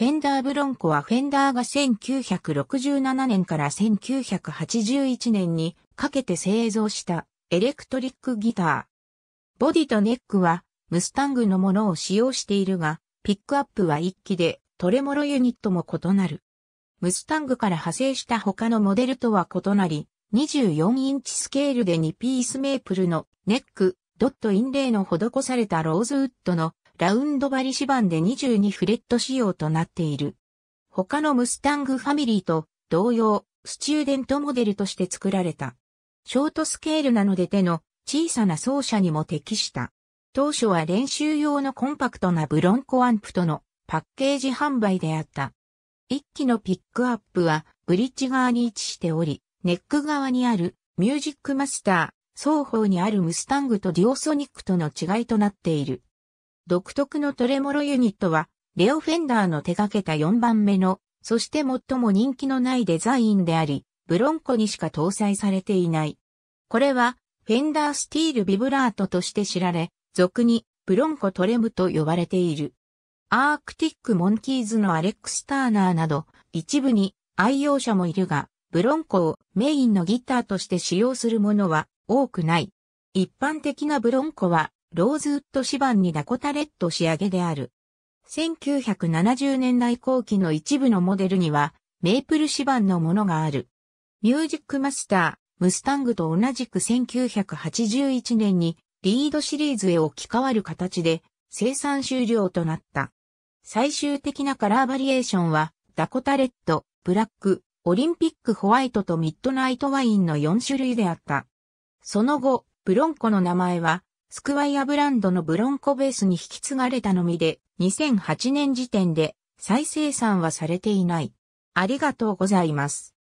フェンダーブロンコはフェンダーが1967年から1981年にかけて製造したエレクトリックギター。ボディとネックはムスタングのものを使用しているが、ピックアップは一機でトレモロユニットも異なる。ムスタングから派生した他のモデルとは異なり、24インチスケールで2ピースメープルのネック、ドットインレイの施されたローズウッドのラウンドバリシバンで22フレット仕様となっている。他のムスタングファミリーと同様、スチューデントモデルとして作られた。ショートスケールなので手の小さな奏者にも適した。当初は練習用のコンパクトなブロンコアンプとのパッケージ販売であった。一機のピックアップはブリッジ側に位置しており、ネック側にあるミュージックマスター、双方にあるムスタングとディオソニックとの違いとなっている。独特のトレモロユニットは、レオ・フェンダーの手掛けた4番目の、そして最も人気のないデザインであり、ブロンコにしか搭載されていない。これは、フェンダースティールビブラートとして知られ、俗にブロンコトレムと呼ばれている。アークティックモンキーズのアレックス・ターナーなど、一部に愛用者もいるが、ブロンコをメインのギターとして使用するものは多くない。一般的なブロンコはローズウッド指板にダコタレット仕上げである。1970年代後期の一部のモデルには、メープル指板のものがある。ミュージックマスター、ムスタングと同じく1981年にリードシリーズへ置き換わる形で生産終了となった。最終的なカラーバリエーションは、ダコタレット、ブラック、オリンピックホワイトとミッドナイトワインの4種類であった。その後、ブロンコの名前は、スクワイアブランドのブロンコベースに引き継がれたのみで、2008年時点で再生産はされていない。ありがとうございます。